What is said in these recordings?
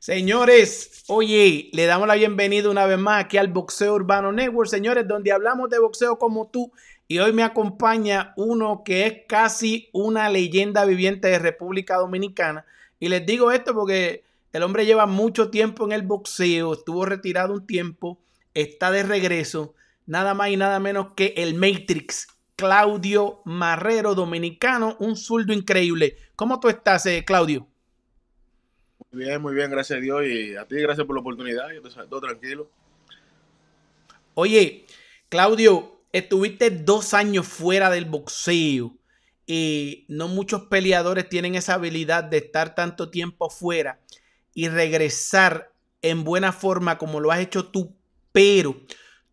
Señores, oye, le damos la bienvenida una vez más aquí al Boxeo Urbano Network, señores, donde hablamos de boxeo como tú. Y hoy me acompaña uno que es casi una leyenda viviente de República Dominicana. Y les digo esto porque el hombre lleva mucho tiempo en el boxeo, estuvo retirado un tiempo, está de regreso, nada más y nada menos que el Matrix, Claudio Marrero, dominicano, un zurdo increíble. ¿Cómo tú estás, eh, Claudio? bien, muy bien, gracias a Dios y a ti, gracias por la oportunidad. Yo te todo tranquilo. Oye, Claudio, estuviste dos años fuera del boxeo y no muchos peleadores tienen esa habilidad de estar tanto tiempo fuera y regresar en buena forma como lo has hecho tú, pero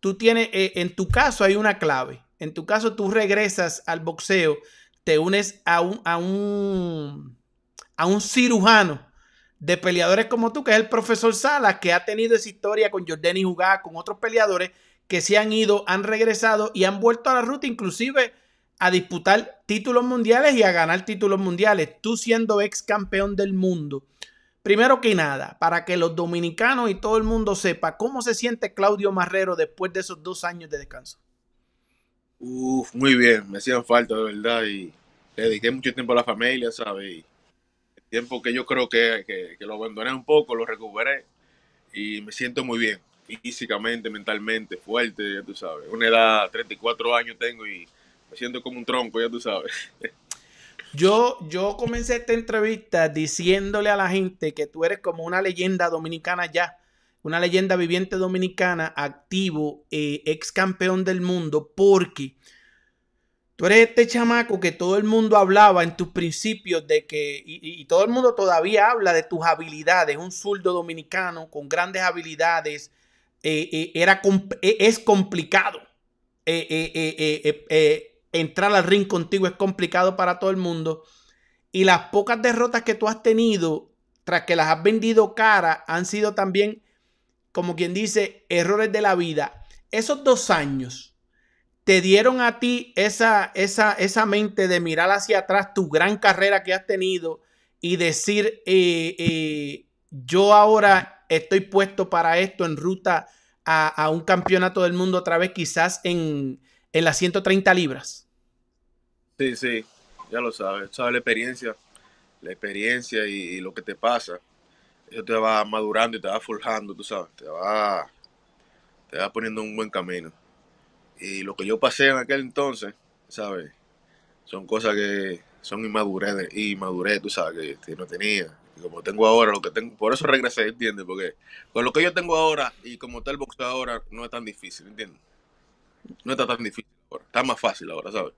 tú tienes, eh, en tu caso hay una clave. En tu caso tú regresas al boxeo, te unes a un, a un, a un cirujano de peleadores como tú, que es el profesor Salas, que ha tenido esa historia con Jordani jugada, con otros peleadores que se han ido, han regresado y han vuelto a la ruta, inclusive a disputar títulos mundiales y a ganar títulos mundiales. Tú siendo ex campeón del mundo. Primero que nada, para que los dominicanos y todo el mundo sepa cómo se siente Claudio Marrero después de esos dos años de descanso. Uf, muy bien, me hacían falta de verdad y le dediqué mucho tiempo a la familia, ¿sabes? tiempo que yo creo que, lo abandoné un poco, lo recuperé y me siento muy bien, físicamente, mentalmente, fuerte, ya tú sabes. Una edad, 34 años tengo y me siento como un tronco, ya tú sabes. Yo, yo comencé esta entrevista diciéndole a la gente que tú eres como una leyenda dominicana ya, una leyenda viviente dominicana, activo, eh, ex campeón del mundo, porque Tú eres este chamaco que todo el mundo hablaba en tus principios de que, y, todo el mundo todavía habla de tus habilidades, un zurdo dominicano con grandes habilidades, eh, eh, era, e, es complicado. Eh, entrar al ring contigo es complicado para todo el mundo. Y las pocas derrotas que tú has tenido, tras que las has vendido cara, han sido también, como quien dice, errores de la vida. Esos dos años te dieron a ti esa, esa, esa mente de mirar hacia atrás tu gran carrera que has tenido y decir, eh, eh, yo ahora estoy puesto para esto en ruta a, un campeonato del mundo otra vez, quizás en, las 130 libras? Sí, sí, ya lo sabes, sabes la experiencia, la experiencia y, lo que te pasa. Eso te va madurando y te va forjando, tú sabes, te va, te va poniendo un buen camino. Y lo que yo pasé en aquel entonces, ¿sabes? Son cosas que son inmadurez, inmadurez tú sabes, que no tenía. Y como tengo ahora, lo que tengo, por eso regresé, ¿entiendes? Porque con lo que yo tengo ahora y como está el boxeo ahora, no es tan difícil, ¿entiendes? No está tan difícil ahora, está más fácil ahora, ¿sabes?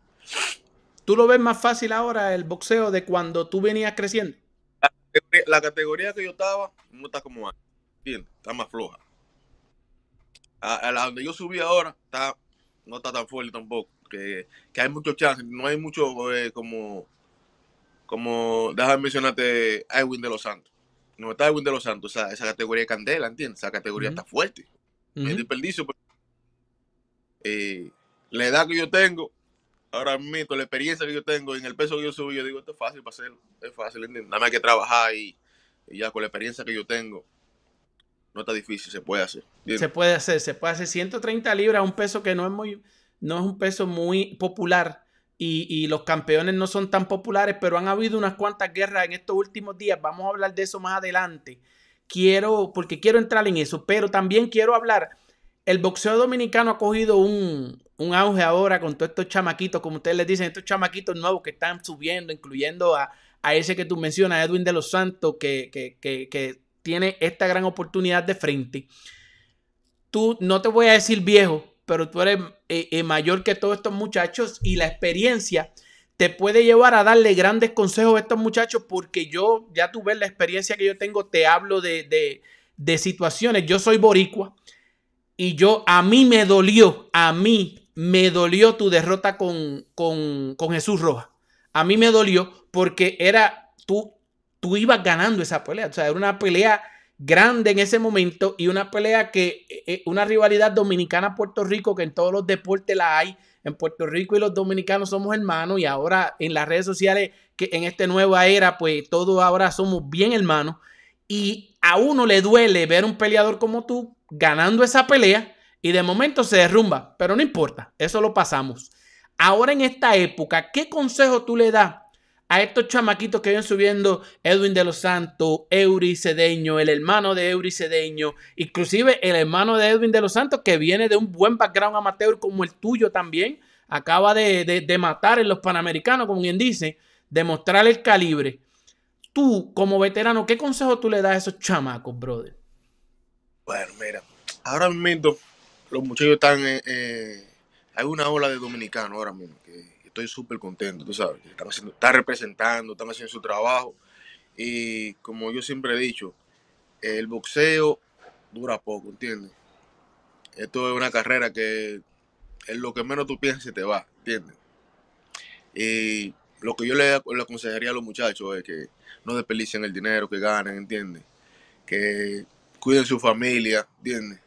¿Tú lo ves más fácil ahora el boxeo de cuando tú venías creciendo? La, categoría que yo estaba no está como antes, ¿entiendes? Está más floja. A, a la donde yo subí ahora está no está tan fuerte tampoco. Que, que hay muchos chances, no hay mucho eh, como, como, déjame mencionarte, Edwin de los Santos. No está Edwin de los Santos, esa, esa categoría de candela, ¿entiendes? Esa categoría está fuerte. Es desperdicio. Pero, eh, la edad que yo tengo, ahora mismo, la experiencia que yo tengo, en el peso que yo subo, yo digo, esto es fácil para hacerlo, es fácil, ¿entiendes? Nada más hay que trabajar y ya con la experiencia que yo tengo, no está difícil, se puede hacer. Se puede hacer, se puede hacer. 130 libras, un peso que no es muy, no es un peso muy popular. Y, los campeones no son tan populares, pero han habido unas cuantas guerras en estos últimos días. Vamos a hablar de eso más adelante. Quiero, porque quiero entrar en eso, pero también quiero hablar. El boxeo dominicano ha cogido un, auge ahora con todos estos chamaquitos, como ustedes les dicen, estos chamaquitos nuevos que están subiendo, incluyendo a, ese que tú mencionas, Edwin de los Santos, que, que, que tiene esta gran oportunidad de frente. Tú, no te voy a decir viejo, pero tú eres eh, eh, mayor que todos estos muchachos y la experiencia te puede llevar a darle grandes consejos a estos muchachos porque yo, ya tú ves la experiencia que yo tengo, te hablo de, de, de situaciones. Yo soy boricua y yo, a mí me dolió, a mí me dolió tu derrota con, con, con Jesús Rojas. A mí me dolió porque era, tú tú ibas ganando esa pelea. O sea, era una pelea grande en ese momento y una pelea que, eh, eh, una rivalidad dominicana-Puerto Rico, que en todos los deportes la hay. En Puerto Rico y los dominicanos somos hermanos y ahora en las redes sociales, que en esta nueva era, pues todos ahora somos bien hermanos. Y a uno le duele ver un peleador como tú ganando esa pelea y de momento se derrumba, pero no importa, eso lo pasamos. Ahora en esta época, ¿qué consejo tú le das a estos chamaquitos que vienen subiendo, Edwin de los Santos, Eury Cedeño, el hermano de Eury Cedeño, inclusive el hermano de Edwin de los Santos, que viene de un buen background amateur como el tuyo también, acaba de, de, matar en los Panamericanos, como bien dice, demostrar el calibre. Tú, como veterano, ¿qué consejo tú le das a esos chamacos, brother? Bueno, mira, ahora mismo los muchachos están... hay una ola de dominicanos ahora mismo que estoy súper contento, tú sabes, están, representando, están haciendo su trabajo. Y como yo siempre he dicho, el boxeo dura poco, ¿entiendes? Esto es una carrera que en lo que menos tú piensas se te va, ¿entiendes? Y lo que yo le, aconsejaría a los muchachos es que no desperdicien el dinero que ganen, ¿entiendes? Que cuiden su familia, ¿entiendes?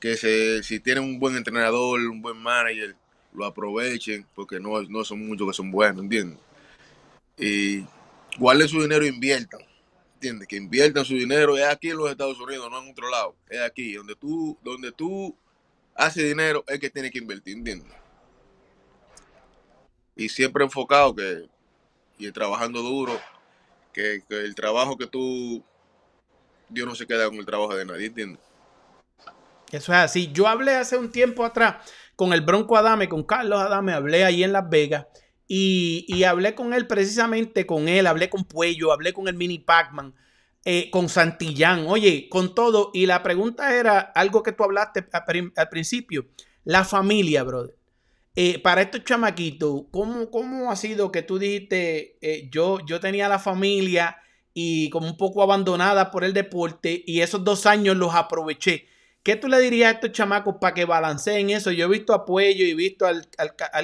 Que si tienen un buen entrenador, un buen manager, lo aprovechen, porque no, no son muchos que son buenos, ¿entiendes? Y guarden su dinero e inviertan, ¿entiendes? Que inviertan su dinero, es aquí en los Estados Unidos, no en otro lado, es aquí, donde tú, donde tú haces dinero es que tienes que invertir, ¿entiendes? Y siempre enfocado que, y trabajando duro, que, que el trabajo que tú, Dios no se queda con el trabajo de nadie, ¿entiendes? Eso es así. Yo hablé hace un tiempo atrás con el Bronco Adame, con Carlos Adame, hablé ahí en Las Vegas y, hablé con él precisamente, con él, hablé con Puello, hablé con el Mini Pac-Man, eh, con Santillán, oye, con todo. Y la pregunta era algo que tú hablaste al principio, la familia, brother. Eh, para estos chamaquitos, ¿cómo, ¿cómo, ha sido que tú dijiste, eh, yo, yo tenía la familia y como un poco abandonada por el deporte y esos dos años los aproveché? ¿Qué tú le dirías a estos chamacos para que balanceen eso? Yo he visto a Puello y visto al,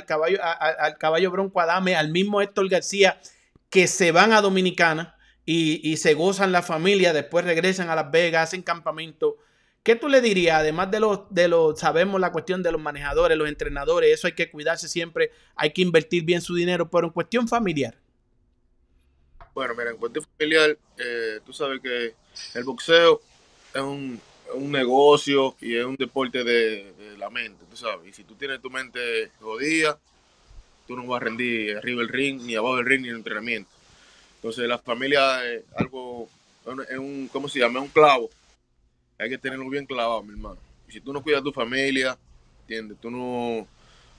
caballo, al caballo Bronco Adame, al mismo Héctor García, que se van a Dominicana y, se gozan la familia, después regresan a Las Vegas, hacen campamento. ¿Qué tú le dirías? Además de los, de los, sabemos la cuestión de los manejadores, los entrenadores, eso hay que cuidarse siempre, hay que invertir bien su dinero, pero en cuestión familiar. Bueno, mira, en cuestión familiar, eh, tú sabes que el boxeo es un, un negocio y es un deporte de, la mente, tú sabes. Y si tú tienes tu mente jodida, tú no vas a rendir arriba del ring, ni abajo del ring, ni en el entrenamiento. Entonces la familia es algo, es un, ¿cómo se llama? un clavo. Hay que tenerlo bien clavado, mi hermano. Y si tú no cuidas tu familia, ¿entiendes? Tú no,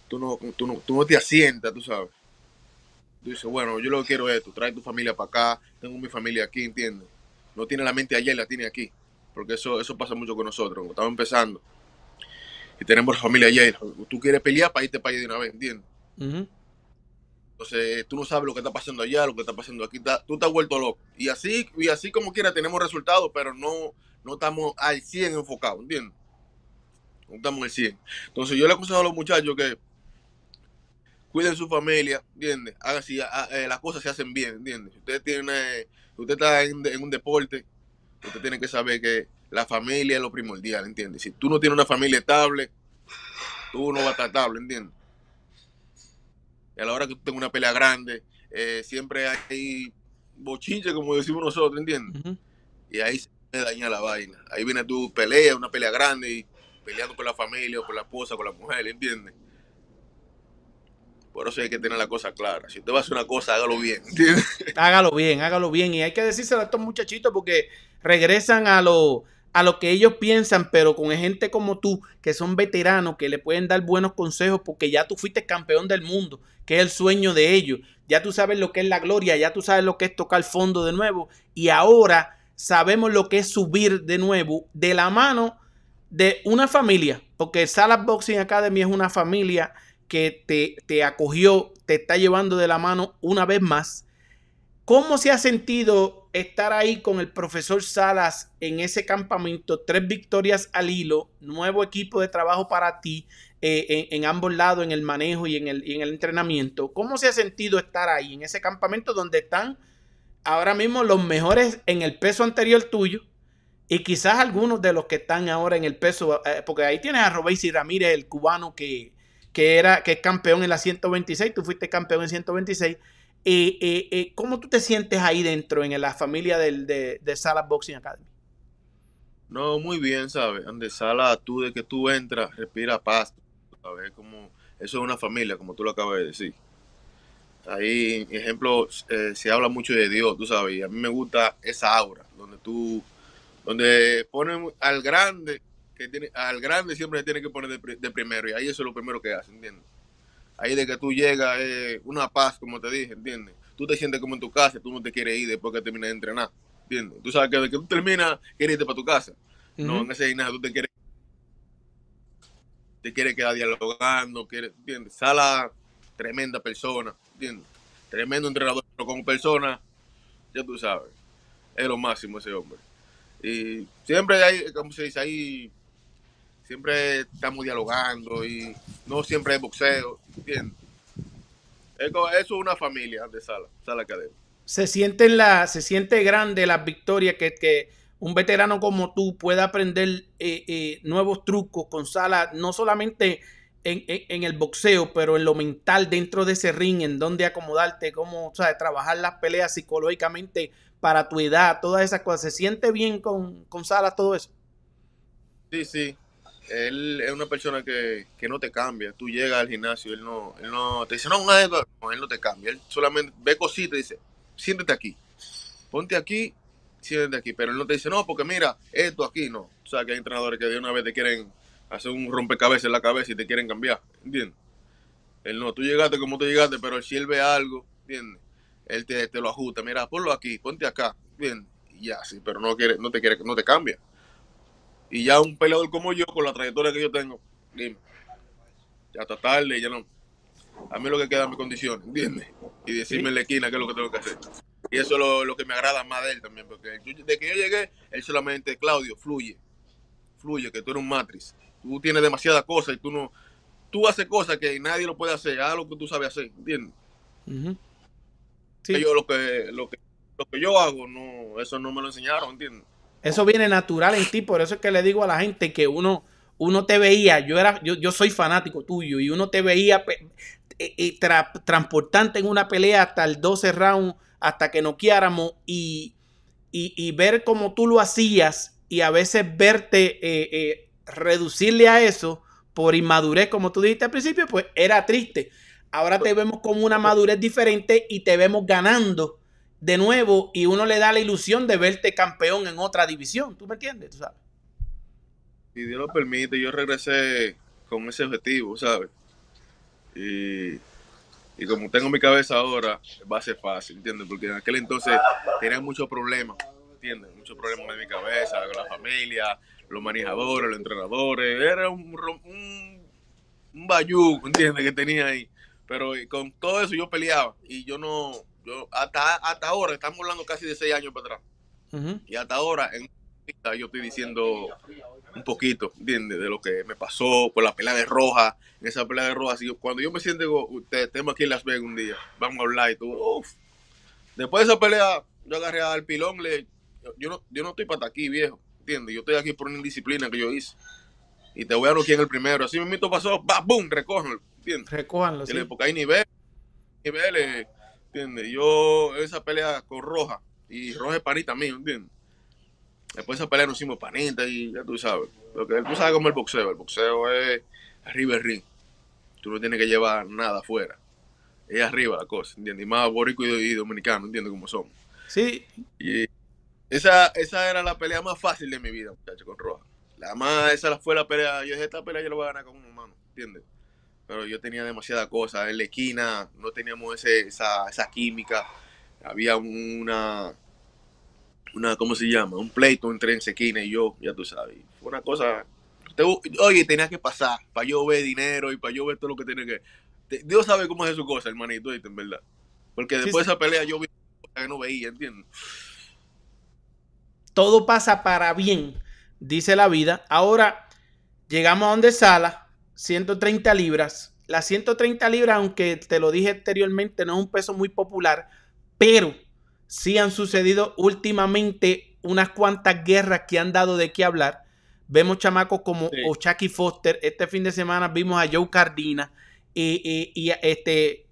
tú no, tú no, te asientas, tú sabes. Tú dices, bueno, yo lo que quiero es esto, trae tu familia para acá, tengo mi familia aquí, ¿entiendes? No tiene la mente allá, la tiene aquí porque eso, eso pasa mucho con nosotros, cuando estamos empezando y tenemos familia allá, tú quieres pelear para irte para allá de una vez, ¿entiendes? Entonces, tú no sabes lo que está pasando allá, lo que está pasando aquí, Tú te has vuelto loco. Y así, y así como quiera tenemos resultados, pero no, no estamos al 100 enfocados, ¿entiendes? No estamos al 100. Entonces, yo le aconsejo a los muchachos que cuiden su familia, ¿entiendes? Hagan ah, eh, las cosas se hacen bien, ¿entiendes? Si usted tiene, usted está en, en un deporte, usted tiene que saber que la familia es lo primordial, ¿entiendes? Si tú no tienes una familia estable, tú no vas a estar estable, ¿entiendes? Y a la hora que tú tengas una pelea grande, eh, siempre hay bochinche, como decimos nosotros, ¿entiendes? Y ahí se daña la vaina. Ahí viene tu pelea, una pelea grande, y peleando con la familia, o con la esposa, con la mujer, ¿entiendes? Por eso hay que tener la cosa clara. Si usted va a hacer una cosa, hágalo bien. ¿entiendes? Hágalo bien, hágalo bien. Y hay que decírselo a estos muchachitos porque regresan a lo, a lo que ellos piensan, pero con gente como tú, que son veteranos, que le pueden dar buenos consejos, porque ya tú fuiste campeón del mundo, que es el sueño de ellos. Ya tú sabes lo que es la gloria, ya tú sabes lo que es tocar fondo de nuevo. Y ahora sabemos lo que es subir de nuevo de la mano de una familia, porque Salas Boxing Academy es una familia que te, te acogió, te está llevando de la mano una vez más. ¿Cómo se ha sentido estar ahí con el profesor Salas en ese campamento, tres victorias al hilo, nuevo equipo de trabajo para ti eh, en, ambos lados, en el manejo y en el, en el entrenamiento. ¿Cómo se ha sentido estar ahí en ese campamento donde están ahora mismo los mejores en el peso anterior tuyo? Y quizás algunos de los que están ahora en el peso, eh, porque ahí tienes a Robéis y Ramírez, el cubano que, era, que es campeón en la 126, tú fuiste campeón en 126. Eh, eh, ¿Cómo tú te sientes ahí dentro, en la familia de, de Sala Boxing Academy? No, muy bien, ¿sabes? Donde Sala, tú de que tú entras, respira paz, Como, eso es una familia, como tú lo acabas de decir. Ahí, ejemplo, eh, se habla mucho de Dios, tú sabes, y a mí me gusta esa aura, donde tú, donde ponen al grande, que tiene, al grande siempre se tiene que poner de, primero, y ahí eso es lo primero que hacen ¿entiendes? ahí de que tú llegas eh, una paz, como te dije, ¿entiendes? Tú te sientes como en tu casa, tú no te quieres ir después que terminas de entrenar, ¿entiendes? Tú sabes que de que tú terminas, quieres irte para tu casa. No, en ese gimnasio tú te quieres te quieres quedar dialogando, quieres, ¿entiendes? Sala, tremenda persona, ¿entiendes? Tremendo entrenador, pero con persona, ya tú sabes, es lo máximo ese hombre. Y siempre hay, como se dice, hay siempre estamos dialogando y no siempre es boxeo, Eso es una familia de sala, sala academia. Se siente, la, se siente grande las victorias que, que un veterano como tú pueda aprender eh, eh, nuevos trucos con sala, no solamente en, el boxeo, pero en lo mental dentro de ese ring, en dónde acomodarte, cómo trabajar las peleas psicológicamente para tu edad, todas esas cosas. ¿Se siente bien con, con Salas todo eso? Sí, sí, él es una persona que, no te cambia. Tú llegas al gimnasio, él no, él no te dice, no, no, él no te cambia. Él solamente ve cositas y dice, siéntete aquí, ponte aquí, siéntete aquí. Pero él no te dice, no, porque mira, esto aquí no. O sea, que hay entrenadores que de una vez te quieren hacer un rompecabezas en la cabeza y te quieren cambiar, ¿entiendes? Él no, tú llegaste como tú llegaste, pero si él ve algo, ¿entiendes? Él te, lo ajusta, mira, ponlo aquí, ponte acá, ¿bien? Y ya, sí, pero no, quiere, no, te quiere, no te cambia. Y ya un peleador como yo, con la trayectoria que yo tengo, dime, ya está tarde, ya no. A mí lo que queda es mi condición, ¿entiendes? Y decirme en la esquina qué es lo que tengo que hacer. Y eso es lo, que me agrada más de él también, porque desde que yo llegué, él solamente, Claudio, fluye, fluye, que tú eres un matriz. Tú tienes demasiadas cosas y tú no, tú haces cosas que nadie lo puede hacer, haz lo que tú sabes hacer, ¿entiendes? Uh Yo lo que, lo que, lo que yo hago, no, eso no me lo enseñaron, ¿entiendes? Eso viene natural en ti, por eso es que le digo a la gente que uno, uno te veía, yo, era, yo, soy fanático tuyo, y uno te veía eh, eh, transportante en una pelea hasta el 12 round, hasta que no y, y, y ver cómo tú lo hacías, y a veces verte eh, reducirle a eso por inmadurez, como tú dijiste al principio, pues era triste. Ahora te vemos con una madurez diferente y te vemos ganando de nuevo y uno le da la ilusión de verte campeón en otra división. ¿Tú me entiendes? ¿Tú Si Dios lo permite, yo regresé con ese objetivo, ¿sabes? Y, como tengo mi cabeza ahora, va a ser fácil, ¿entiendes? Porque en aquel entonces tenía muchos problemas, ¿entiendes? Muchos problemas en mi cabeza, con la familia, los manejadores, los entrenadores. Era un, un, un bayú, ¿entiendes? Que tenía ahí. Pero eh, con todo eso yo peleaba y yo no, yo hasta, hasta ahora, estamos hablando casi de seis años para atrás. Y hasta ahora, en yo estoy diciendo un poquito, ¿entiendes? De lo que me pasó por la pelea de roja, en esa pelea de roja. así cuando yo me siento, digo, usted, aquí en Las Vegas un día, vamos a hablar y tú, uff. Después de esa pelea, yo agarré al pilón, le, yo, no, yo no estoy para aquí, viejo, ¿entiendes? Yo estoy aquí por una indisciplina que yo hice. Y te voy a aquí en el primero. Así mismo pasó, va, boom, recójanlo, ¿entiendes? Recójanlo, sí. Porque hay niveles, niveles ¿Entiendes? Yo, esa pelea con Roja, y Roja es panita mío, ¿entiendes? Después de esa pelea nos hicimos panita y ya tú sabes. Lo que tú sabes cómo el boxeo. El boxeo es arriba del ring. Tú no tienes que llevar nada afuera. Es arriba la cosa, ¿entiendes? Y más borico y, dominicano, ¿entiendes cómo somos? Sí. Y esa, esa era la pelea más fácil de mi vida, muchacho, con Roja. La más, esa fue la pelea. Yo dije, esta pelea yo la voy a ganar con un humano, ¿entiendes? pero yo tenía demasiada cosa. En la esquina no teníamos esa, química. Había una, una, ¿cómo se llama? Un pleito entre Ensequina y yo, ya tú sabes. Fue una cosa. oye, tenía que pasar para yo ver dinero y para yo ver todo lo que tenía que. Dios sabe cómo es su cosa, hermanito, en verdad. Porque después de esa pelea yo que no veía, Entiendo. Todo pasa para bien, dice la vida. Ahora llegamos a donde Sala 130 libras. Las 130 libras, aunque te lo dije anteriormente, no es un peso muy popular, pero sí han sucedido últimamente unas cuantas guerras que han dado de qué hablar. Vemos chamacos como sí. Foster. Este fin de semana vimos a Joe Cardina y, este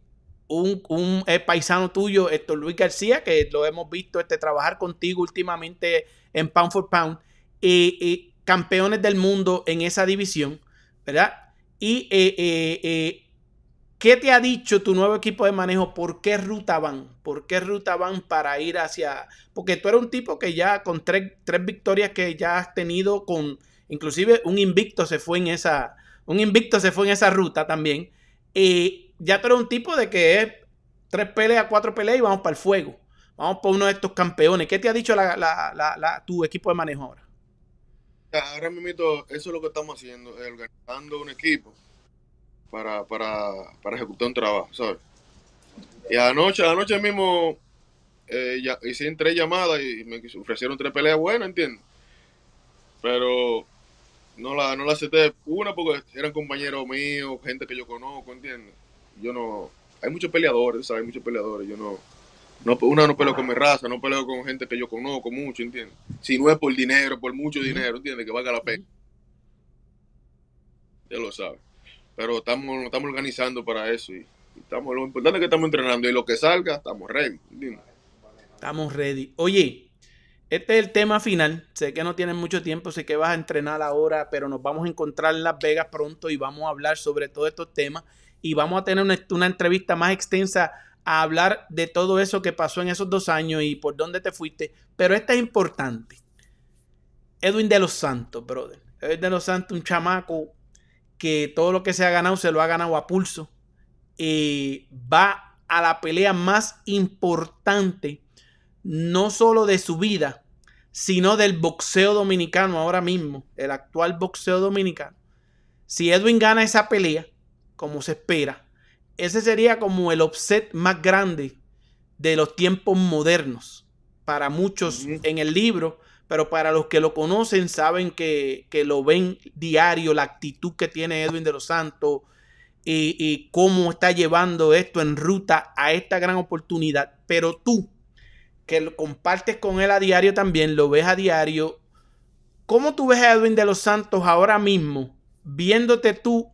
un, eh, paisano tuyo, Héctor Luis García, que lo hemos visto este, trabajar contigo últimamente en Pound for Pound, campeones del mundo en esa división, ¿verdad? ¿Y eh, eh, eh, qué te ha dicho tu nuevo equipo de manejo? ¿Por qué ruta van? ¿Por qué ruta van para ir hacia...? Porque tú eres un tipo que ya con tres, tres victorias que ya has tenido con... Inclusive un invicto se fue en esa... Un invicto se fue en esa ruta también. ya tú eres un tipo de que es tres peleas, cuatro peleas y vamos para el fuego. Vamos por uno de estos campeones. ¿Qué te ha dicho tu equipo de manejo ahora? Ahora mismo, eso es lo que estamos haciendo, organizando un equipo para, ejecutar un trabajo, ¿sabes? Y anoche, anoche mismo eh, hice tres llamadas y me ofrecieron tres peleas buenas, ¿entiendes? Pero no la, no la acepté. Una porque eran compañeros míos, gente que yo conozco, ¿entiendes? Yo no... Hay muchos peleadores, ¿sabes? Hay muchos peleadores, yo no no, uno no peleo con mi raza, no peleo con gente que yo conozco mucho, ¿entiendes? Si no es por dinero, por mucho dinero, ¿entiendes? Que valga la pena. Ya lo sabe Pero estamos, estamos organizando para eso y, estamos, lo importante es que estamos entrenando y lo que salga, estamos ready, Estamos ready. Oye, este es el tema final. Sé que no tienes mucho tiempo, sé que vas a entrenar ahora, pero nos vamos a encontrar en Las Vegas pronto y vamos a hablar sobre todos estos temas y vamos a tener una, una entrevista más extensa a hablar de todo eso que pasó en esos dos años y por dónde te fuiste, pero esta es importante. Edwin de los Santos, brother. Edwin de los Santos, un chamaco que todo lo que se ha ganado se lo ha ganado a pulso. y eh, va a la pelea más importante, no solo de su vida, sino del boxeo dominicano ahora mismo, el actual boxeo dominicano. Si Edwin gana esa pelea, como se espera, ese sería como el offset más grande de los tiempos modernos para muchos en el libro, pero para los que lo conocen saben que, lo ven diario, la actitud que tiene Edwin de los Santos y, y cómo está llevando esto en ruta a esta gran oportunidad. Pero tú, que lo compartes con él a diario también, lo ves a diario, ¿cómo tú ves a Edwin de los Santos ahora mismo, viéndote tú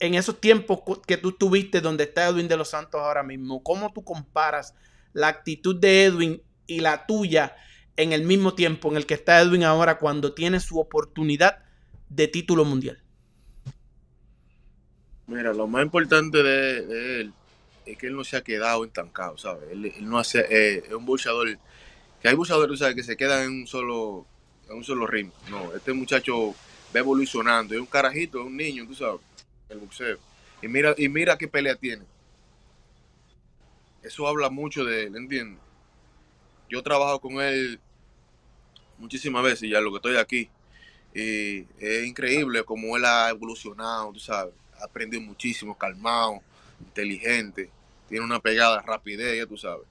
en esos tiempos que tú tuviste donde está Edwin de los Santos ahora mismo, ¿cómo tú comparas la actitud de Edwin y la tuya en el mismo tiempo en el que está Edwin ahora cuando tiene su oportunidad de título mundial? Mira, lo más importante de, él es que él no se ha quedado estancado, ¿sabes? Él, no hace, eh, es un buchador, que hay buchadores, ¿sabes? Que se quedan en un solo, en un solo ritmo. No, este muchacho va evolucionando, es un carajito, es un niño, tú sabes el boxeo. Y mira, y mira qué pelea tiene. Eso habla mucho de él, ¿entiendes? Yo trabajo con él muchísimas veces, ya lo que estoy aquí. Y es increíble cómo él ha evolucionado, tú sabes. Ha aprendido muchísimo, calmado, inteligente. Tiene una pegada, rapidez, ya tú sabes.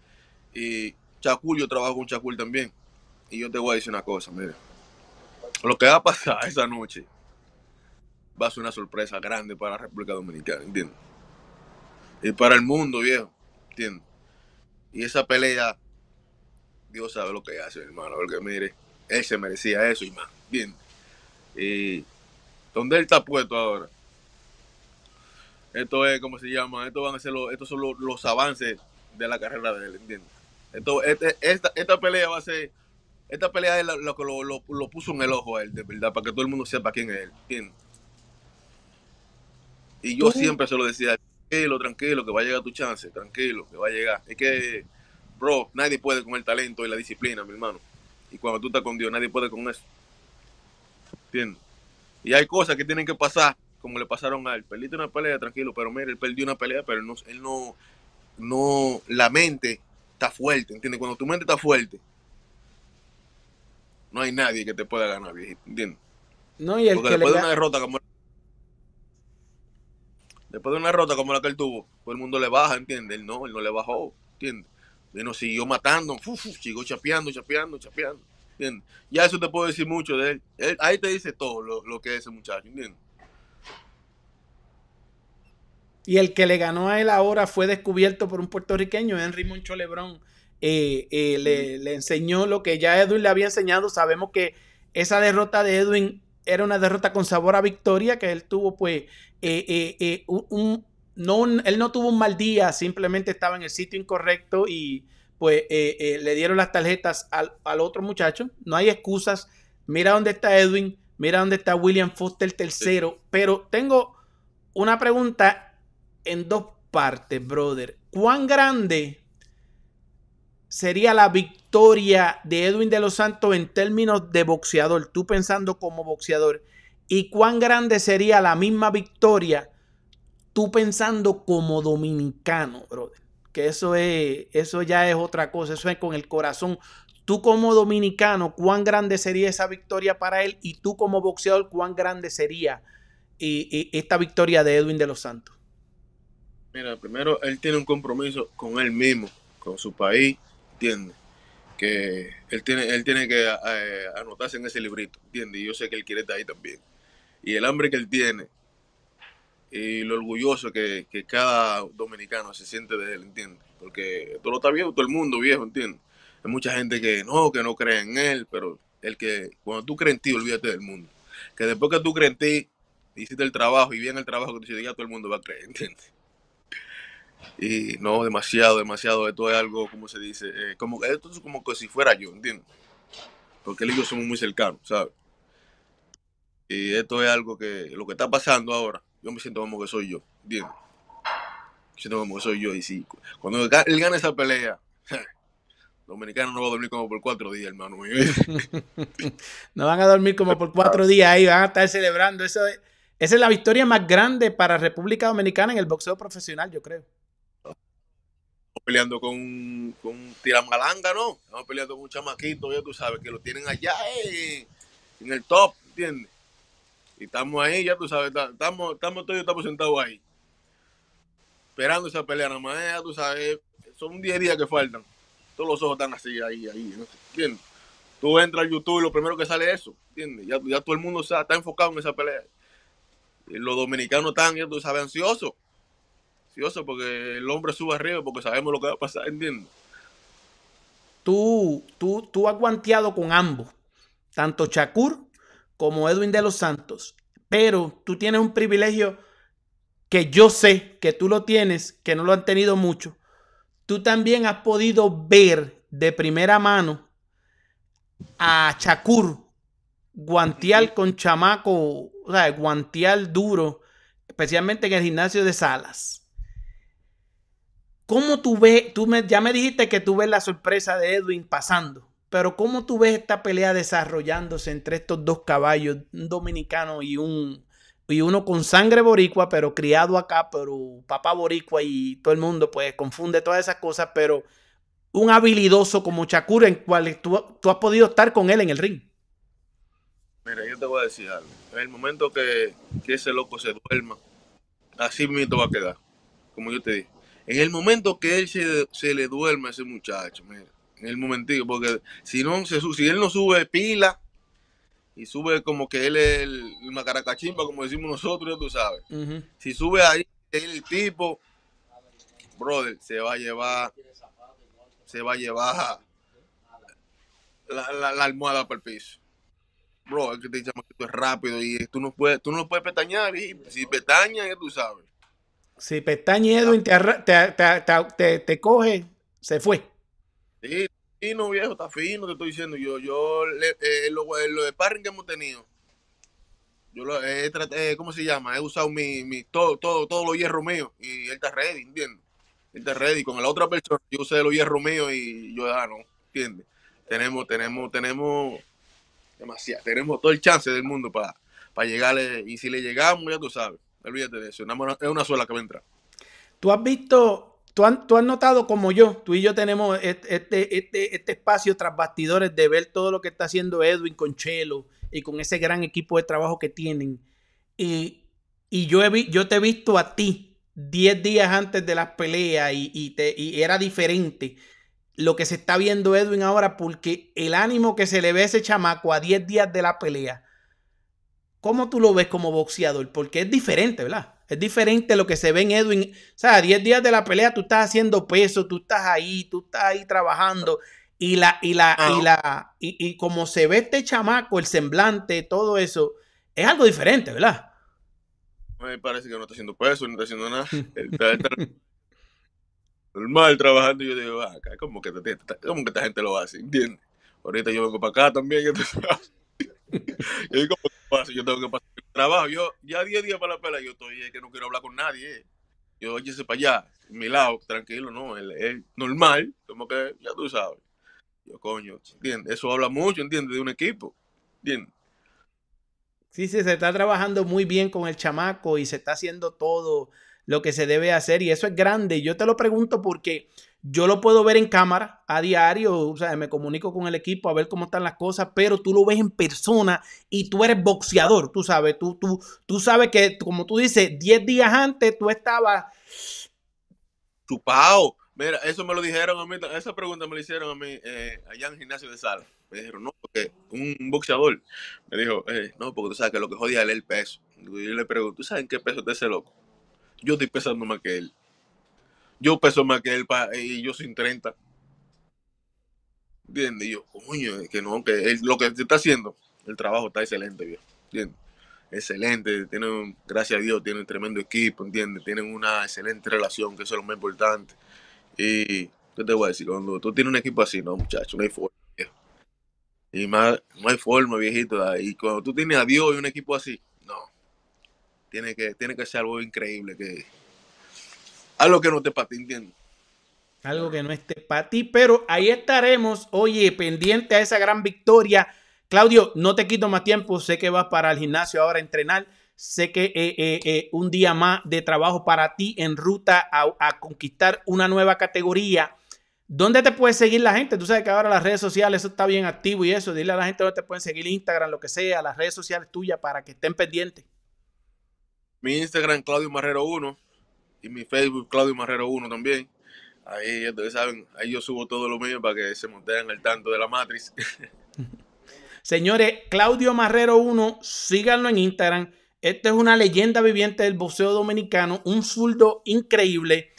Y Chacul, yo trabajo con Chacul también. Y yo te voy a decir una cosa, mira. Lo que va a pasar esa noche va a ser una sorpresa grande para la República Dominicana, ¿entiendes? Y para el mundo, viejo, ¿entiendes? Y esa pelea, Dios sabe lo que hace, hermano, porque mire, él se merecía eso y más, bien Y donde él está puesto ahora, esto es, ¿cómo se llama? Estos van a ser los, estos son los, avances de la carrera de él, ¿entiendes? Este, esta, pelea va a ser esta pelea es lo que lo, puso en el ojo a él, de verdad, para que todo el mundo sepa quién es él. ¿entiendes? Y yo siempre se lo decía, tranquilo, tranquilo, que va a llegar tu chance, tranquilo, que va a llegar. Es que, bro, nadie puede con el talento y la disciplina, mi hermano. Y cuando tú estás con Dios, nadie puede con eso. ¿Entiendes? Y hay cosas que tienen que pasar, como le pasaron a él. Perdiste una pelea, tranquilo, pero mira, él perdió una pelea, pero no, él no, no, la mente está fuerte, ¿entiendes? Cuando tu mente está fuerte, no hay nadie que te pueda ganar, viejito, ¿entiendes? No, y el Porque que después de una derrota como Después de una derrota como la que él tuvo, todo el mundo le baja, ¿entiendes? Él no, él no le bajó, ¿entiendes? nos siguió matando, uf, siguió chapeando, chapeando, chapeando, ¿entiendes? Ya eso te puedo decir mucho de él. ahí te dice todo lo, que es ese muchacho, ¿entiendes? Y el que le ganó a él ahora fue descubierto por un puertorriqueño, Henry Moncho Lebrón. Eh, eh, mm. le enseñó lo que ya Edwin le había enseñado. Sabemos que esa derrota de Edwin era una derrota con sabor a victoria, que él tuvo pues eh, eh, eh, un, no él no tuvo un mal día, simplemente estaba en el sitio incorrecto y pues le dieron las tarjetas al, otro muchacho. No hay excusas. Mira dónde está Edwin, mira dónde está William Foster tercero. Pero tengo una pregunta en dos partes, brother. ¿Cuán grande sería la victoria de Edwin de los Santos en términos de boxeador, tú pensando como boxeador, y cuán grande sería la misma victoria tú pensando como dominicano, brother. Que eso es, eso ya es otra cosa, eso es con el corazón. Tú como dominicano, cuán grande sería esa victoria para él y tú como boxeador, cuán grande sería esta victoria de Edwin de los Santos. Mira, primero él tiene un compromiso con él mismo, con su país entiende Que él tiene, él tiene que eh, anotarse en ese librito, entiende? Y yo sé que él quiere estar ahí también. Y el hambre que él tiene y lo orgulloso que, cada dominicano se siente de él, entiende? Porque todo lo está bien, todo el mundo viejo, entiende? Hay mucha gente que no, que no cree en él, pero el que cuando tú crees en ti, olvídate del mundo. Que después que tú crees en ti, hiciste el trabajo y bien el trabajo que tú hiciste, ya todo el mundo va a creer, entiende? Y no, demasiado, demasiado. Esto es algo, como se dice? Eh, como, esto es como que si fuera yo, ¿entiendes? Porque él y yo somos muy cercanos, ¿sabes? Y esto es algo que, lo que está pasando ahora, yo me siento como que soy yo, ¿entiendes? Me siento como que soy yo. Y si, cuando él gana esa pelea, Dominicano no va a dormir como por cuatro días, hermano. no van a dormir como por cuatro días ahí, van a estar celebrando. esa es la victoria más grande para República Dominicana en el boxeo profesional, yo creo peleando con con tiramalanga, ¿no? Estamos peleando con un chamaquito, ya tú sabes, que lo tienen allá en el top, ¿entiendes? Y estamos ahí, ya tú sabes, estamos, estamos todos estamos sentados ahí. Esperando esa pelea, tú sabes, son 10 días que faltan. Todos los ojos están así, ahí, ahí, ¿no? Tú entras a YouTube y lo primero que sale es eso, ¿entiendes? Ya, ya todo el mundo está, enfocado en esa pelea. los dominicanos están, ya tú sabes, ansiosos porque el hombre sube arriba porque sabemos lo que va a pasar, entiendo Tú, tú, tú has guanteado con ambos, tanto Chacur como Edwin de los Santos, pero tú tienes un privilegio que yo sé que tú lo tienes, que no lo han tenido mucho. Tú también has podido ver de primera mano a Chacur guantear con chamaco, o sea, guantear duro, especialmente en el gimnasio de Salas. ¿Cómo tú ves, tú me, ya me dijiste que tú ves la sorpresa de Edwin pasando, pero cómo tú ves esta pelea desarrollándose entre estos dos caballos, un dominicano y un y uno con sangre boricua, pero criado acá, pero papá boricua y todo el mundo pues confunde todas esas cosas, pero un habilidoso como Chakura, en cual tú, tú has podido estar con él en el ring. Mira, yo te voy a decir algo. En el momento que, que ese loco se duerma, así mismo va a quedar, como yo te dije en el momento que él se, le duerme a ese muchacho, en el momentico, porque si no, se, si él no sube pila y sube como que él es el, macaracachimba, como decimos nosotros, tú sabes. Si sube ahí el tipo, brother, se va a llevar, se va a llevar la, almohada para el piso. Bro, es que te que tú es rápido y tú no puedes, tú no puedes petañar y si petaña ya tú sabes. Si pestañeado y te, te, te, te, coge, se fue. Sí, fino, viejo, está fino, te estoy diciendo. Yo, yo, eh, eh, lo, de parring que hemos tenido, yo lo eh, he tratado, ¿cómo se llama? He usado mi, mi todo, todo, lo hierro mío y él está ready, ¿entiendes? Él está ready. Con la otra persona, yo usé los hierro mío y yo, ah, no, entiende. Tenemos, tenemos, tenemos demasiado, tenemos todo el chance del mundo para, para llegarle y si le llegamos, ya tú sabes. Olvídate de eso. es una sola que va a Tú has visto, tú, has notado como yo, tú y yo tenemos este, este, este, espacio tras bastidores de ver todo lo que está haciendo Edwin con Chelo y con ese gran equipo de trabajo que tienen. Y, y yo, he, yo te he visto a ti 10 días antes de las peleas y, y, te, y era diferente lo que se está viendo Edwin ahora porque el ánimo que se le ve a ese chamaco a 10 días de la pelea ¿Cómo tú lo ves como boxeador? Porque es diferente, ¿verdad? Es diferente lo que se ve en Edwin. O sea, 10 días de la pelea tú estás haciendo peso, tú estás ahí, tú estás ahí trabajando. Y la, y la, y ah. la, y, y, como se ve este chamaco, el semblante, todo eso, es algo diferente, ¿verdad? Me parece que no está haciendo peso, no está haciendo nada. Está, mal normal trabajando. Y yo digo, ah, ¿cómo que, esta gente lo hace? ¿Entiendes? Ahorita yo vengo para acá también. yo digo, Yo tengo que pasar el trabajo. Yo ya 10 días para la pela, yo estoy que no quiero hablar con nadie. Eh. Yo, Yo, ese para allá, mi lado, tranquilo, no, es normal, como que ya tú sabes. Yo, coño, ¿entiendes? Eso habla mucho, ¿entiendes? De un equipo, ¿entiendes? Sí, sí, se está trabajando muy bien con el chamaco y se está haciendo todo lo que se debe hacer y eso es grande. Yo te lo pregunto porque yo lo puedo ver en cámara a diario, o sea, me comunico con el equipo a ver cómo están las cosas, pero tú lo ves en persona y tú eres boxeador, tú sabes, tú, tú, tú sabes que, como tú dices, 10 días antes tú estabas chupado. Mira, eso me lo dijeron a mí, esa pregunta me la hicieron a mí eh, allá en el gimnasio de sala. Me dijeron, no, porque un boxeador me dijo, eh, no, porque tú sabes que lo que jodía es el peso. Y yo le pregunto, ¿tú sabes en qué peso está ese loco? Yo estoy pesando más que él yo peso más que él eh, y yo sin 30. ¿Entiendes? Y yo, coño, que no, que lo que está haciendo, el trabajo está excelente, viejo. ¿Entiendes? Excelente, tienen, gracias a Dios, tienen un tremendo equipo, ¿entiendes? Tienen una excelente relación, que eso es lo más importante. Y, ¿qué te voy a decir? Cuando tú tienes un equipo así, no, muchacho, no hay forma, Y más, no hay forma, viejito. Y cuando tú tienes a Dios y un equipo así, no. Tiene que, tiene que ser algo increíble que algo que no esté para ti, entiendo. Algo que no esté para ti, pero ahí estaremos, oye, pendiente a esa gran victoria. Claudio, no te quito más tiempo, sé que vas para el gimnasio ahora a entrenar, sé que eh, eh, eh, un día más de trabajo para ti en ruta a, a conquistar una nueva categoría. ¿Dónde te puede seguir la gente? Tú sabes que ahora las redes sociales, eso está bien activo y eso. Dile a la gente dónde te pueden seguir Instagram, lo que sea, las redes sociales tuyas para que estén pendientes. Mi Instagram, Claudio Marrero 1 y mi Facebook, Claudio Marrero 1 también. Ahí ustedes saben, ahí yo subo todo lo mío para que se monten el tanto de la matriz. Señores, Claudio Marrero 1, síganlo en Instagram. Este es una leyenda viviente del boxeo dominicano, un zurdo increíble.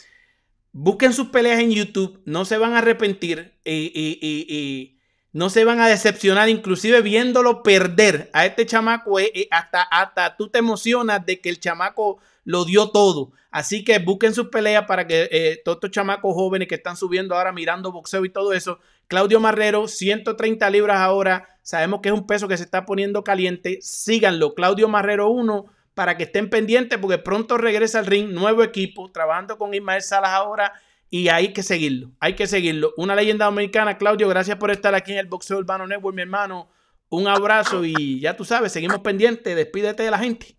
Busquen sus peleas en YouTube, no se van a arrepentir y, no se van a decepcionar, inclusive viéndolo perder a este chamaco, eh, eh, hasta, hasta tú te emocionas de que el chamaco lo dio todo. Así que busquen sus peleas para que eh, todos estos chamacos jóvenes que están subiendo ahora mirando boxeo y todo eso. Claudio Marrero, 130 libras ahora. Sabemos que es un peso que se está poniendo caliente. Síganlo, Claudio Marrero 1, para que estén pendientes porque pronto regresa al ring, nuevo equipo, trabajando con Ismael Salas ahora. Y hay que seguirlo, hay que seguirlo. Una leyenda dominicana, Claudio, gracias por estar aquí en el Boxeo Urbano Network, mi hermano. Un abrazo y ya tú sabes, seguimos pendientes. Despídete de la gente.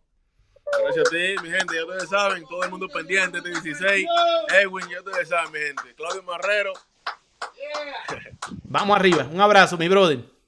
Gracias a ti, mi gente. Ya ustedes saben, todo el mundo pendiente, t este 16. Edwin, ya ustedes saben, mi gente. Claudio Marrero. Vamos arriba. Un abrazo, mi brother.